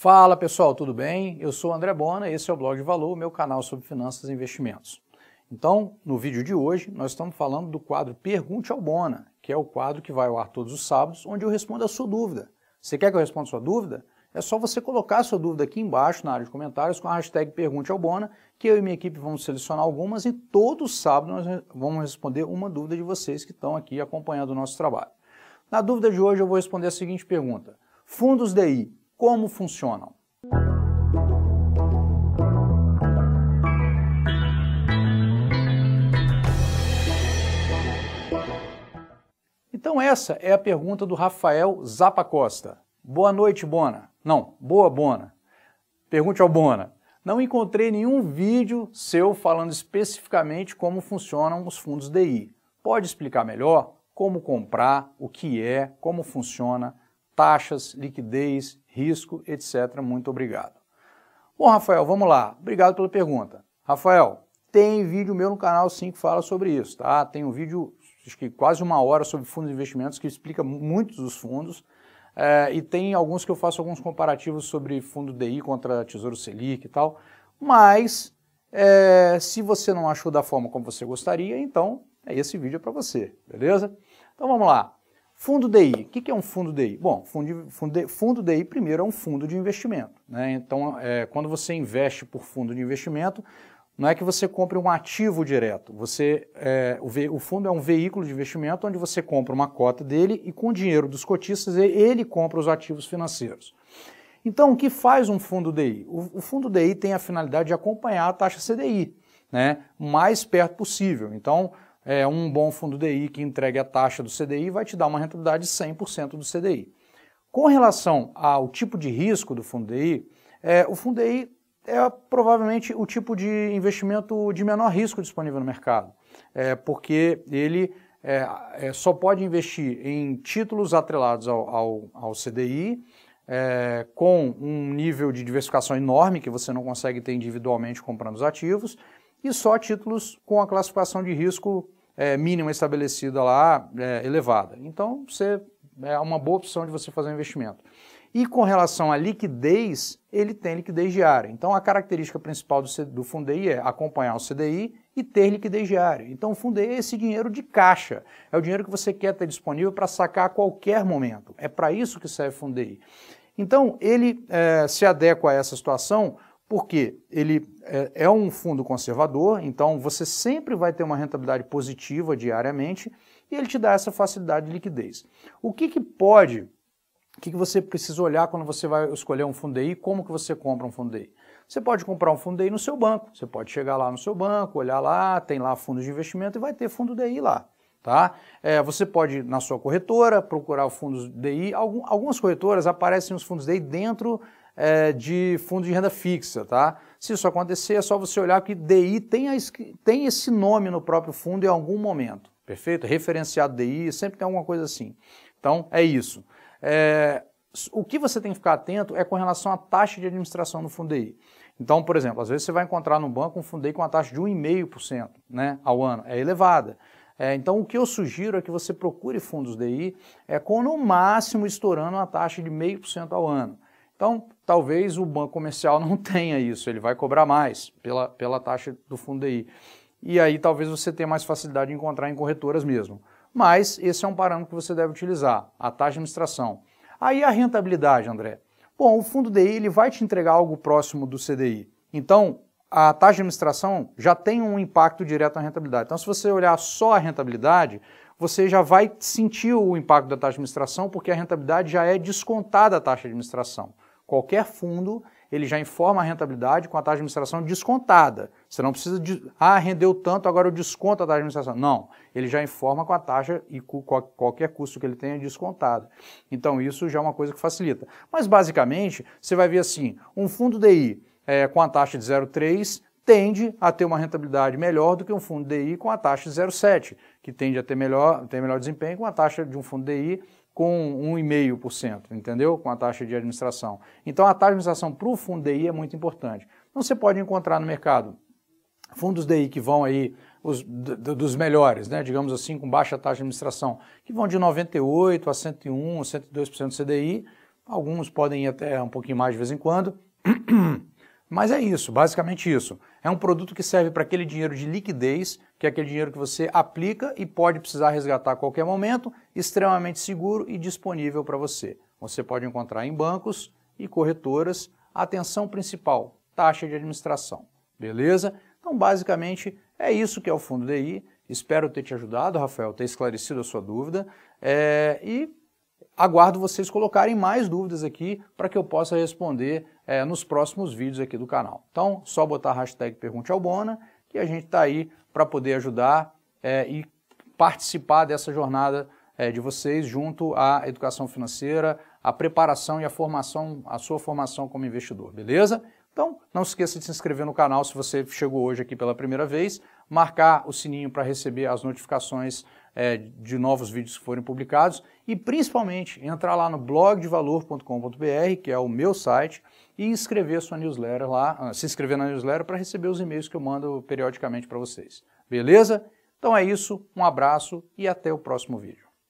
Fala pessoal, tudo bem? Eu sou André Bona, esse é o Blog de Valor, meu canal sobre finanças e investimentos. Então, no vídeo de hoje, nós estamos falando do quadro Pergunte ao Bona, que é o quadro que vai ao ar todos os sábados, onde eu respondo a sua dúvida. Você quer que eu responda a sua dúvida? É só você colocar a sua dúvida aqui embaixo na área de comentários com a hashtag Pergunte ao Bona, que eu e minha equipe vamos selecionar algumas e todo sábado nós vamos responder uma dúvida de vocês que estão aqui acompanhando o nosso trabalho. Na dúvida de hoje, eu vou responder a seguinte pergunta: Fundos DI como funcionam. Então essa é a pergunta do Rafael Zapacosta. Boa noite, Bona. Não, boa Bona. Pergunte ao Bona. Não encontrei nenhum vídeo seu falando especificamente como funcionam os fundos DI. Pode explicar melhor como comprar, o que é, como funciona, taxas, liquidez risco, etc. Muito obrigado. Bom, Rafael, vamos lá. Obrigado pela pergunta. Rafael, tem vídeo meu no canal sim que fala sobre isso, tá? Tem um vídeo, acho que quase uma hora, sobre fundos de investimentos que explica muitos dos fundos. É, e tem alguns que eu faço alguns comparativos sobre fundo DI contra Tesouro Selic e tal. Mas, é, se você não achou da forma como você gostaria, então é esse vídeo é para você, beleza? Então vamos lá. Fundo DI. O que é um fundo DI? Bom, fundo, fundo, fundo DI primeiro é um fundo de investimento. Né? Então, é, quando você investe por fundo de investimento, não é que você compre um ativo direto. Você, é, o, o, fundo é um veículo de investimento onde você compra uma cota dele e com o dinheiro dos cotistas ele compra os ativos financeiros. Então, o que faz um fundo DI? O, o fundo DI tem a finalidade de acompanhar a taxa CDI, né? mais perto possível. Então, é, um bom fundo DI que entregue a taxa do CDI vai te dar uma rentabilidade de 100% do CDI. Com relação ao tipo de risco do fundo DI, é, o fundo DI é provavelmente o tipo de investimento de menor risco disponível no mercado, é, porque ele é, é só pode investir em títulos atrelados ao, ao, ao CDI, é, com um nível de diversificação enorme que você não consegue ter individualmente comprando os ativos, e só títulos com a classificação de risco é, mínima estabelecida lá é, elevada. Então, você, é uma boa opção de você fazer um investimento. E com relação à liquidez, ele tem liquidez diária. Então, a característica principal do, do Fundei é acompanhar o CDI e ter liquidez diária. Então, o Fundei é esse dinheiro de caixa. É o dinheiro que você quer ter disponível para sacar a qualquer momento. É para isso que serve o Fundei. Então, ele é, se adequa a essa situação porque ele é, é um fundo conservador, então você sempre vai ter uma rentabilidade positiva diariamente e ele te dá essa facilidade de liquidez. O que, que pode, o que, que você precisa olhar quando você vai escolher um fundo DI, como que você compra um fundo DI? Você pode comprar um fundo DI no seu banco, você pode chegar lá no seu banco, olhar lá, tem lá fundos de investimento e vai ter fundo DI lá. Tá? É, você pode, na sua corretora, procurar fundos DI. Algum, algumas corretoras aparecem os fundos DI dentro é, de fundo de renda fixa, tá? Se isso acontecer, é só você olhar que DI tem, a, tem esse nome no próprio fundo em algum momento, perfeito? Referenciado DI, sempre tem alguma coisa assim. Então, é isso. É, o que você tem que ficar atento é com relação à taxa de administração do fundo DI. Então, por exemplo, às vezes você vai encontrar no banco um fundo DI com uma taxa de 1,5% né, ao ano, é elevada. É, então, o que eu sugiro é que você procure fundos DI é, com no máximo estourando uma taxa de 0,5% ao ano. Então, talvez o banco comercial não tenha isso, ele vai cobrar mais pela, pela taxa do fundo DI. E aí talvez você tenha mais facilidade de encontrar em corretoras mesmo. Mas esse é um parâmetro que você deve utilizar, a taxa de administração. Aí a rentabilidade, André. Bom, o fundo DI ele vai te entregar algo próximo do CDI. Então, a taxa de administração já tem um impacto direto na rentabilidade. Então, se você olhar só a rentabilidade, você já vai sentir o impacto da taxa de administração, porque a rentabilidade já é descontada a taxa de administração. Qualquer fundo, ele já informa a rentabilidade com a taxa de administração descontada. Você não precisa de, ah, rendeu tanto, agora eu desconto a taxa de administração. Não, ele já informa com a taxa e com qualquer custo que ele tenha descontado. Então, isso já é uma coisa que facilita. Mas, basicamente, você vai ver assim, um fundo DI é, com a taxa de 0,3 tende a ter uma rentabilidade melhor do que um fundo DI com a taxa de 0,7, que tende a ter melhor, ter melhor desempenho com a taxa de um fundo DI com 1,5%, entendeu? Com a taxa de administração. Então a taxa de administração para o fundo DI é muito importante. Então você pode encontrar no mercado fundos DI que vão aí os, dos melhores, né? digamos assim, com baixa taxa de administração, que vão de 98 a 101, 102% do CDI, alguns podem ir até um pouquinho mais de vez em quando, Mas é isso, basicamente isso. É um produto que serve para aquele dinheiro de liquidez, que é aquele dinheiro que você aplica e pode precisar resgatar a qualquer momento, extremamente seguro e disponível para você. Você pode encontrar em bancos e corretoras. Atenção principal: taxa de administração. Beleza? Então, basicamente, é isso que é o Fundo DI. Espero ter te ajudado, Rafael, ter esclarecido a sua dúvida. É... e Aguardo vocês colocarem mais dúvidas aqui para que eu possa responder é, nos próximos vídeos aqui do canal. Então, só botar a hashtag Pergunte ao Bona, que a gente está aí para poder ajudar é, e participar dessa jornada é, de vocês junto à educação financeira, à preparação e à formação, à sua formação como investidor, beleza? Então, não se esqueça de se inscrever no canal se você chegou hoje aqui pela primeira vez, marcar o sininho para receber as notificações é, de novos vídeos que forem publicados e principalmente entrar lá no blogdevalor.com.br, que é o meu site, e inscrever sua newsletter lá, ah, se inscrever na newsletter para receber os e-mails que eu mando periodicamente para vocês. Beleza? Então é isso, um abraço e até o próximo vídeo.